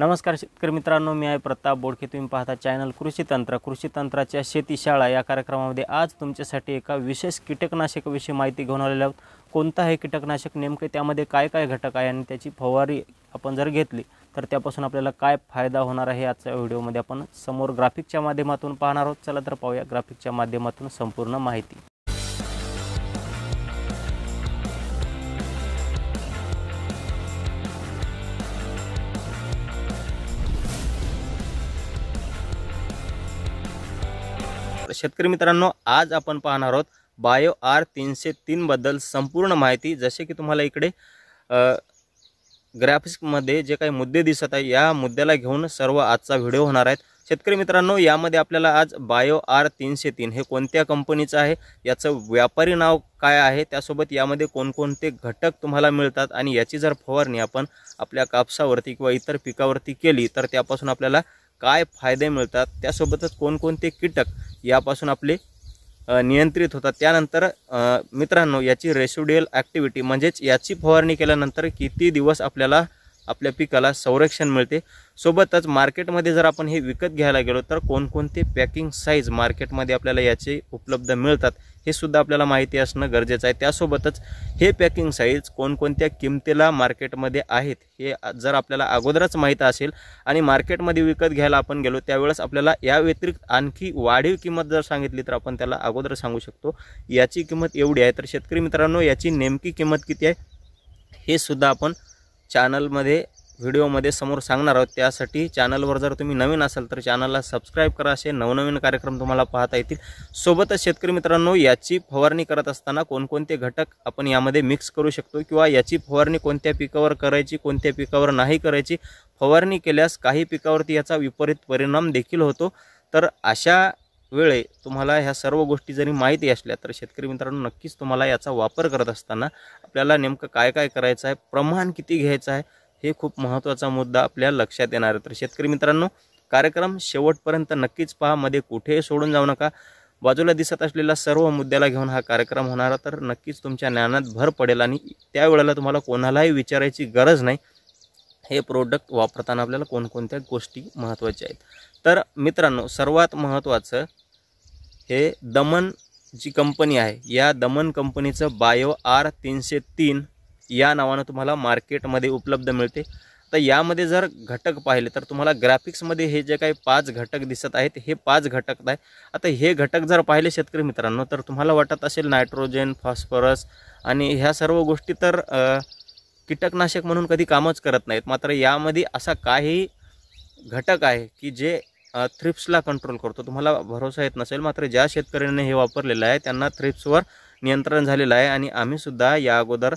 नमस्कार शेतकरी मित्रांनो मी आहे प्रताप बोडके तुम्ही पाहता चॅनल कृषी तंत्र कृषी तंत्राच्या शेतीशाळा या कार्यक्रमामध्ये आज तुमच्यासाठी एका विशेष कीटकनाशकाविषयी माहिती घेऊन आलेल्या आहोत कोणता आहे कीटकनाशक नेमके त्यामध्ये काय काय घटक आहे आणि त्याची फवारी आपण जर घेतली तर त्यापासून आपल्याला काय फायदा होणार आहे आजच्या व्हिडिओमध्ये आपण समोर ग्राफिकच्या माध्यमातून पाहणार आहोत चला तर पाहूया ग्राफिकच्या माध्यमातून संपूर्ण माहिती शेतकरी मित्रांनो आज आपण पाहणार आहोत बायो आर तीनशे तीनबद्दल संपूर्ण माहिती जसे की तुम्हाला इकडे ग्राफिक्समध्ये जे काही मुद्दे दिसत आहे या मुद्द्याला घेऊन सर्व आजचा व्हिडिओ होणार आहेत शेतकरी मित्रांनो यामध्ये आपल्याला आज बायो आर तीनशे तीन हे कोणत्या कंपनीचं आहे याचं व्यापारी नाव काय आहे त्यासोबत यामध्ये कोणकोणते घटक तुम्हाला मिळतात आणि याची जर फवारणी आपण आपल्या कापसावरती किंवा इतर पिकावरती केली तर त्यापासून आपल्याला काय फायदे मिळतात त्यासोबतच कोणकोणते कीटक यापासून आपले नियंत्रित होतात त्यानंतर मित्रांनो याची रेसिड्युअल ॲक्टिव्हिटी म्हणजेच याची फवारणी केल्यानंतर किती दिवस आपल्याला आपल्या पिकाला संरक्षण मिळते सोबतच मार्केटमध्ये जर आपण हे विकत घ्यायला गेलो तर कोणकोणते पॅकिंग साईज मार्केटमध्ये आपल्याला याचे उपलब्ध मिळतात हे सुद्धा आपल्याला माहिती असणं गरजेचं आहे त्यासोबतच हे पॅकिंग साईज कोणकोणत्या किमतीला मार्केटमध्ये आहेत हे जर आपल्याला अगोदरच माहीत असेल आणि मार्केटमध्ये विकत घ्यायला आपण गेलो त्यावेळेस आपल्याला या व्यतिरिक्त आणखी वाढीव किंमत जर सांगितली तर आपण त्याला अगोदर सांगू शकतो याची किंमत एवढी आहे तर शेतकरी मित्रांनो याची नेमकी किंमत किती आहे हे सुद्धा आपण चॅनलमध्ये व्हिडिओमध्ये समोर सांगणार आहोत त्यासाठी चॅनलवर जर तुम्ही नवीन असाल तर चॅनलला सबस्क्राईब करा असे नवनवीन कार्यक्रम तुम्हाला पाहता येतील सोबतच शेतकरी मित्रांनो याची फवारणी करत असताना कोणकोणते घटक आपण यामध्ये मिक्स करू शकतो किंवा याची फवारणी कोणत्या पिकावर करायची कोणत्या पिकावर नाही करायची फवारणी केल्यास काही पिकावरती याचा विपरीत परिणाम देखील होतो तर अशा वेळे तुम्हाला ह्या सर्व गोष्टी जरी माहिती असल्या तर शेतकरी मित्रांनो नक्कीच तुम्हाला याचा वापर करत असताना आपल्याला नेमकं काय काय करायचं आहे प्रमाण किती घ्यायचं आहे हे खूप महत्त्वाचा मुद्दा आपल्या लक्षात येणार आहे तर शेतकरी मित्रांनो कार्यक्रम शेवटपर्यंत नक्कीच पहा मध्ये कुठेही सोडून जाऊ नका बाजूला दिसत असलेला सर्व मुद्द्याला घेऊन हा कार्यक्रम होणारा तर नक्कीच तुमच्या ज्ञानात भर पडेल आणि त्यावेळेला तुम्हाला कोणालाही विचारायची गरज नाही हे प्रोडक्ट वापरताना आपल्याला कोणकोणत्या गोष्टी महत्त्वाच्या आहेत तर मित्रांनो सर्वात महत्त्वाचं हे दमन जी कंपनी आहे या दमन कंपनीचं बायो आर तीनशे तीन या नावानं तुम्हाला मार्केटमध्ये उपलब्ध मिळते तर यामध्ये जर घटक पाहिले तर तुम्हाला ग्राफिक्समध्ये हे जे काही पाच घटक दिसत आहेत हे पाच घटक आहे आता हे घटक जर पाहिले शेतकरी मित्रांनो तर तुम्हाला वाटत असेल नायट्रोजन फॉस्फरस आणि ह्या सर्व गोष्टी तर कीटकनाशक म्हणून कधी कामच करत नाहीत मात्र यामध्ये असा काही घटक आहे की जे थ्रिप्सला कंट्रोल करतो तुम्हाला भरोसा येत नसेल मात्र ज्या शेतकऱ्यांनी हे वापरलेलं आहे त्यांना थ्रिप्सवर नियंत्रण झालेलं आहे आणि आम्हीसुद्धा या अगोदर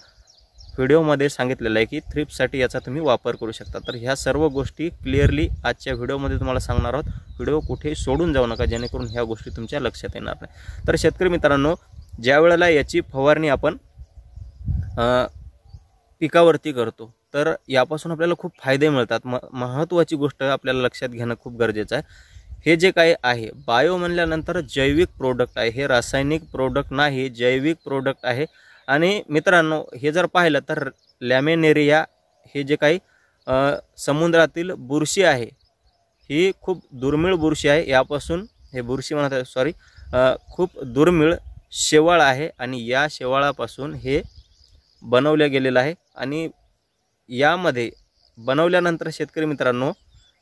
व्हिडिओमध्ये सांगितलेलं आहे की थ्रिप्ससाठी याचा तुम्ही वापर करू शकता तर ह्या सर्व गोष्टी क्लिअरली आजच्या व्हिडिओमध्ये तुम्हाला सांगणार आहोत व्हिडिओ कुठेही सोडून जाऊ नका जेणेकरून ह्या गोष्टी तुमच्या लक्षात येणार नाही तर शेतकरी मित्रांनो ज्या वेळेला याची फवारणी आपण पिकावरती करतो तर यापासून आपल्याला खूप फायदे मिळतात म महत्त्वाची गोष्ट आपल्याला लक्षात घेणं खूप गरजेचं आहे हे जे काही आहे बायो म्हणल्यानंतर जैविक प्रोडक्ट आहे हे रासायनिक प्रोडक्ट नाही जैविक प्रोडक्ट आहे आणि मित्रांनो हे जर पाहिलं तर लॅमेनेरिया हे जे काही समुद्रातील बुरशी आहे ही खूप दुर्मिळ बुरशी आहे यापासून हे बुरशी म्हणत सॉरी खूप दुर्मिळ शेवाळ आहे आणि या शेवाळापासून हे बनवले गेलेलं आहे आणि यामध्ये बनवल्यानंतर शेतकरी मित्रांनो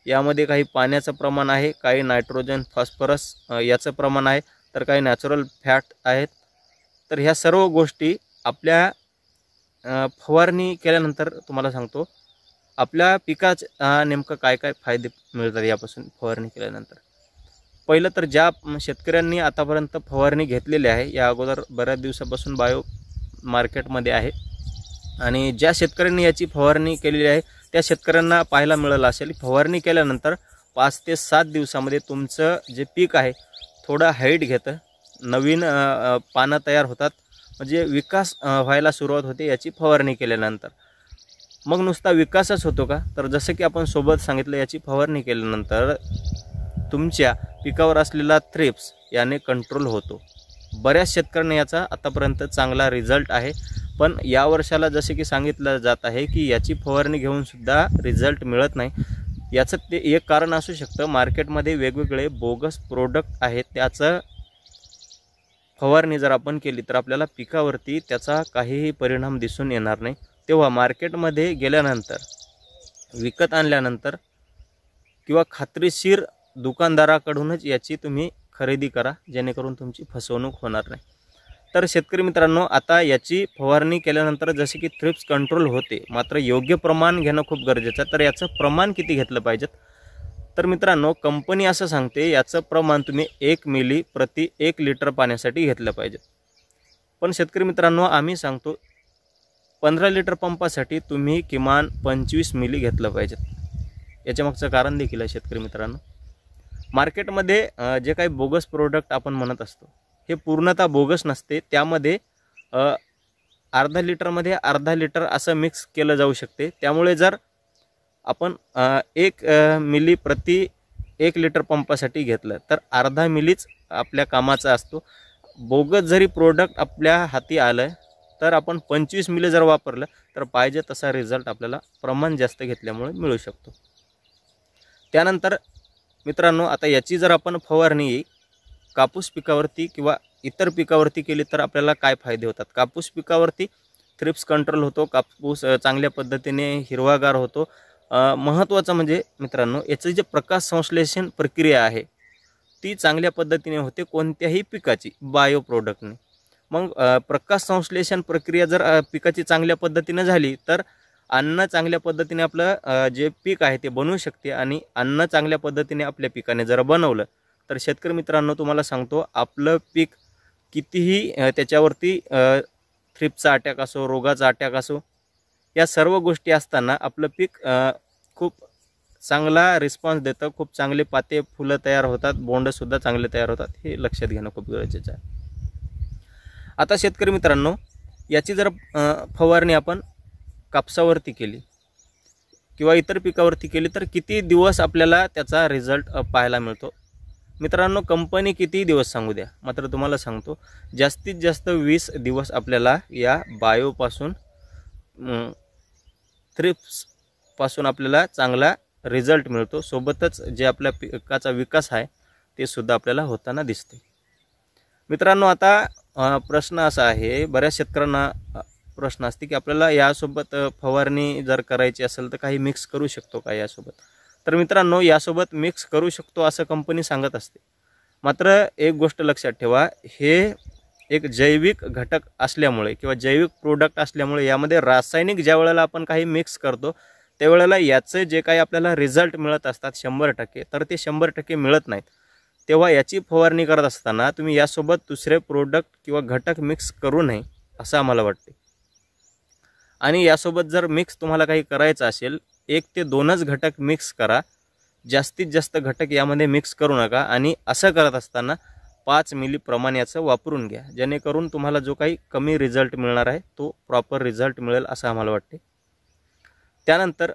यामध्ये काही पाण्याचं प्रमाण आहे काही नायट्रोजन फॉस्फरस याचं प्रमाण आहे तर काही नॅचरल फॅट आहेत तर ह्या सर्व गोष्टी आपल्या फवारणी केल्यानंतर तुम्हाला सांगतो आपल्या पिकाच नेमकं काय काय फायदे मिळतात यापासून फवारणी केल्यानंतर पहिलं तर ज्या शेतकऱ्यांनी आतापर्यंत फवारणी घेतलेली आहे या अगोदर बऱ्याच दिवसापासून बायो मार्केटमध्ये आहे आणि ज्या शेतकऱ्यांनी याची फवारणी केलेली आहे त्या शेतकऱ्यांना पाहायला मिळालं असेल फवारणी केल्यानंतर पाच ते सात दिवसामध्ये तुमचं जे पीक आहे थोडं हाईट घेतं नवीन पानं तयार होतात म्हणजे विकास व्हायला सुरुवात होते याची फवारणी केल्यानंतर मग नुसता विकासच होतो का तर जसं की आपण सोबत सांगितलं याची फवारणी केल्यानंतर तुमच्या पिकावर असलेला थ्रिप्स याने कंट्रोल होतो बऱ्याच शेतकऱ्यांना याचा आतापर्यंत चांगला रिझल्ट आहे पण या वर्षाला जसे की सांगितलं जात आहे की याची फवारणी घेऊनसुद्धा रिझल्ट मिळत नाही याचं ते एक कारण असू शकतं मार्केटमध्ये वेगवेगळे बोगस प्रोडक्ट आहेत त्याचं फवारणी जर आपण केली तर आपल्याला पिकावरती त्याचा काहीही परिणाम दिसून येणार नाही तेव्हा मार्केटमध्ये गेल्यानंतर विकत आणल्यानंतर किंवा खात्रीशीर दुकानदाराकडूनच याची तुम्ही खरेदी करा जेणेकरून तुमची फसवणूक होणार नाही तर शेतकरी मित्रांनो आता याची फवारणी केल्यानंतर जसे की थ्रिप्स कंट्रोल होते मात्र योग्य प्रमाण घेणं खूप गरजेचं आहे तर याचं प्रमाण किती घेतलं पाहिजेत तर मित्रांनो कंपनी असं सांगते याचं प्रमाण तुम्ही एक मिली प्रति एक लिटर पाण्यासाठी घेतलं पाहिजे पण शेतकरी मित्रांनो आम्ही सांगतो पंधरा लिटर पंपासाठी तुम्ही किमान पंचवीस मिली घेतलं पाहिजे याच्यामागचं कारण देखील आहे शेतकरी मित्रांनो मार्केटमध्ये जे काही बोगस प्रोडक्ट आपण म्हणत असतो हे पूर्णतः बोगस नसते त्यामध्ये अर्धा लिटरमध्ये अर्धा लिटर असं मिक्स केलं जाऊ शकते त्यामुळे जर आपण एक मिली प्रति एक लिटर पंपासाठी घेतलं तर अर्धा मिलीच आपल्या कामाचा असतो बोगस जरी प्रोडक्ट आपल्या हाती आलं तर आपण पंचवीस मिली जर वापरलं तर पाहिजे तसा रिझल्ट आपल्याला प्रमाण जास्त घेतल्यामुळे मिळू शकतो त्यानंतर मित्रांनो आता याची जर आपण फवारणी कापूस पिकावरती किंवा इतर पिकावरती केली तर आपल्याला काय फायदे होतात कापूस पिकावरती थ्रिप्स कंट्रोल होतो कापूस चांगल्या पद्धतीने हिरवागार होतो महत्त्वाचं म्हणजे मित्रांनो याचं जे प्रकाश संश्लेषण प्रक्रिया आहे ती चांगल्या पद्धतीने होते कोणत्याही पिकाची बायो प्रोडक्टने मग प्रकाश संश्लेषण प्रक्रिया जर पिकाची चांगल्या पद्धतीने झाली तर अन्न चांगल्या पद्धतीने आपलं जे पीक आहे ते बनवू शकते आणि अन्न चांगल्या पद्धतीने आपल्या पिकाने जर बनवलं तर शेतकरी मित्रांनो तुम्हाला सांगतो आपलं पीक कितीही त्याच्यावरती थ्रिपचा अटॅक असो रोगाचा अटॅक असो या सर्व गोष्टी असताना आपलं पीक खूप चांगला रिस्पॉन्स देतं खूप चांगले पाते फुलं तयार होतात बोंडसुद्धा चांगले तयार होतात हे लक्षात घेणं खूप गरजेचं आहे आता शेतकरी मित्रांनो याची जर फवारणी आपण कापसावरती केली किंवा इतर पिकावरती केली तर किती दिवस आपल्याला त्याचा रिझल्ट पाहायला मिळतो मित्रांनो कंपनी किती दिवस सांगू द्या मात्र तुम्हाला सांगतो जास्तीत जास्त वीस दिवस आपल्याला या बायोपासून थ्रिप्सपासून आपल्याला चांगला रिझल्ट मिळतो सोबतच जे आपल्या पिकाचा विकास आहे ते सुद्धा आपल्याला होताना दिसते मित्रांनो आता प्रश्न असा आहे बऱ्याच शेतकऱ्यांना प्रश्न असते की आपल्याला यासोबत फवारणी जर करायची असेल तर काही मिक्स करू शकतो का यासोबत तर मित्रांनो यासोबत मिक्स करू शकतो असं कंपनी सांगत असते मात्र एक गोष्ट लक्षात ठेवा हे एक जैविक घटक असल्यामुळे किंवा जैविक प्रोडक्ट असल्यामुळे यामध्ये रासायनिक ज्या वेळेला आपण काही मिक्स करतो त्यावेळेला याचे जे काही आपल्याला रिझल्ट मिळत असतात शंभर टक्के तर ते शंभर टक्के मिळत नाहीत तेव्हा याची फवारणी करत असताना तुम्ही यासोबत दुसरे प्रोडक्ट किंवा घटक मिक्स करू नये असं आम्हाला वाटते आणि यासोबत जर मिक्स तुम्हाला काही करायचं असेल एक ते दोनच घटक मिक्स करा जास्तीत जास्त घटक यामध्ये मिक्स करू नका आणि असं करत असताना पाच मिली प्रमाण याचं वापरून घ्या जेणेकरून तुम्हाला जो काही कमी रिझल्ट मिळणार आहे तो प्रॉपर रिझल्ट मिळेल असं आम्हाला वाटते त्यानंतर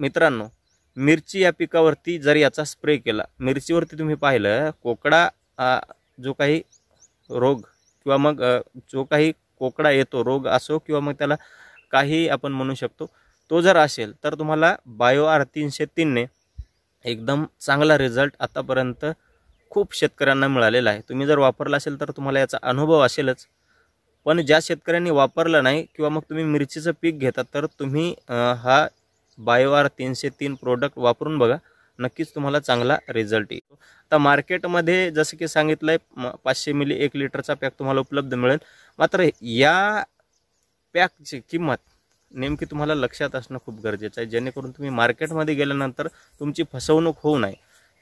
मित्रांनो मिरची या पिकावरती जर याचा स्प्रे केला मिरचीवरती तुम्ही पाहिलं कोकडा जो काही रोग किंवा मग जो काही कोकडा येतो रोग असो किंवा मग त्याला काही आपण म्हणू शकतो तो जर असेल तर तुम्हाला बायो आर तीनशे तीनने एकदम चांगला रिझल्ट आतापर्यंत खूप शेतकऱ्यांना मिळालेला आहे तुम्ही जर वापरला असेल तर तुम्हाला याचा अनुभव असेलच पण ज्या शेतकऱ्यांनी वापरलं नाही किंवा मग तुम्ही मिरचीचं पीक घेता तर तुम्ही हा आर तीनशे तीन प्रोडक्ट वापरून बघा नक्कीच तुम्हाला चांगला रिझल्ट येईल आता मार्केटमध्ये जसं की सांगितलं आहे पाचशे मिली एक लिटरचा पॅक तुम्हाला उपलब्ध मिळेल मात्र या पॅकची किंमत नेमकी तुम्हाला लक्षात असणं खूप गरजेचं आहे जेणेकरून तुम्ही मार्केटमध्ये गेल्यानंतर तुमची फसवणूक होऊ नये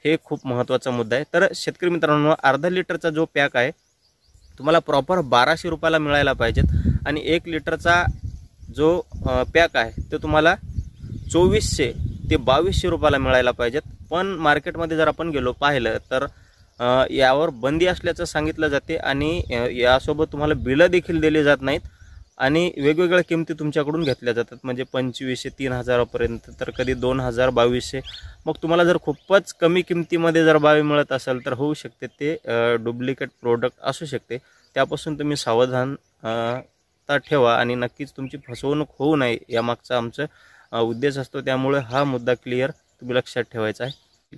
हे खूप महत्त्वाचा मुद्दा आहे तर शेतकरी मित्रांनो अर्धा लिटरचा जो पॅक आहे तुम्हाला प्रॉपर बाराशे रुपयाला मिळायला पाहिजेत आणि एक लिटरचा जो पॅक आहे तो तुम्हाला चोवीसशे ते बावीसशे रुपयाला मिळायला पाहिजेत पण मार्केटमध्ये जर आपण गेलो पाहिलं तर यावर बंदी असल्याचं सांगितलं जाते आणि यासोबत तुम्हाला बिलं देखील दिली जात नाहीत आणि वेगवेगळ्या किमती तुमच्याकडून घेतल्या जातात म्हणजे पंचवीसशे तीन हजारापर्यंत तर कधी दोन हजार बावीसशे मग तुम्हाला जर खूपच कमी किमतीमध्ये जर बावी मिळत असेल तर होऊ शकते ते डुप्लिकेट प्रोडक्ट असू शकते त्यापासून तुम्ही सावधानता ठेवा आणि नक्कीच तुमची फसवणूक होऊ नये यामागचा आमचं उद्देश असतो त्यामुळे हा मुद्दा क्लिअर तुम्ही लक्षात ठेवायचा आहे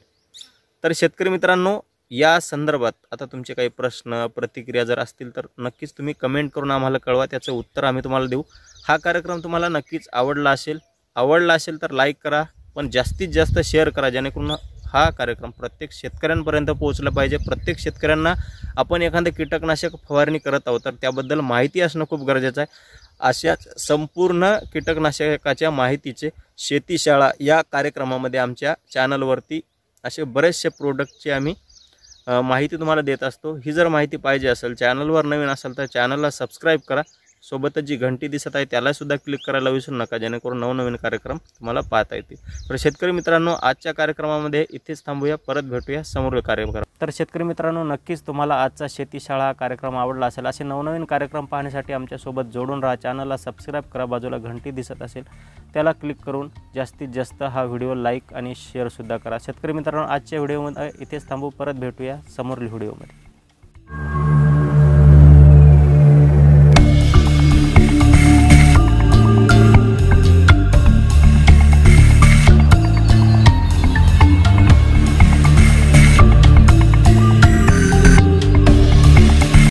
तर शेतकरी मित्रांनो या संदर्भात आता तुमचे काही प्रश्न प्रतिक्रिया जर असतील तर नक्कीच तुम्ही कमेंट करून आम्हाला कळवा त्याचं उत्तर आम्ही तुम्हाला देऊ हा कार्यक्रम तुम्हाला नक्कीच आवडला असेल आवडला असेल तर लाईक करा पण जास्तीत जास्त शेअर करा जेणेकरून हा कार्यक्रम प्रत्येक शेतकऱ्यांपर्यंत पोहोचला पाहिजे प्रत्येक शेतकऱ्यांना आपण एखादं कीटकनाशक फवारणी करत आहोत तर त्याबद्दल माहिती असणं खूप गरजेचं आहे अशाच संपूर्ण कीटकनाशकाच्या माहितीचे शेतीशाळा या कार्यक्रमामध्ये आमच्या चॅनलवरती असे बरेचसे प्रोडक्टचे आम्ही माहिती तुम्हाला देत असतो ही जर माहिती पाहिजे असेल चॅनलवर नवीन असेल तर चॅनलला सबस्क्राईब करा सोबतच जी घंटी दिसत आहे त्यालासुद्धा क्लिक करायला विसरू नका जेणेकरून नवनवीन कार्यक्रम तुम्हाला पाहता येतील तर शेतकरी मित्रांनो आजच्या कार्यक्रमामध्ये इथेच थांबूया परत भेटूया समोर कार्यक्रम तर शेतकरी मित्रांनो नक्कीच तुम्हाला आजचा शेतीशाळा कार्यक्रम आवडला असेल असे नवनवीन कार्यक्रम पाहण्यासाठी आमच्यासोबत जोडून राहा चॅनलला सबस्क्राईब करा बाजूला घंटी दिसत असेल त्याला क्लिक करून जास्तीत जास्त हा व्हिडिओ लाईक आणि शेअरसुद्धा करा शेतकरी मित्रांनो आजच्या व्हिडिओमध्ये इथेच थांबू परत भेटूया समोरील व्हिडिओमध्ये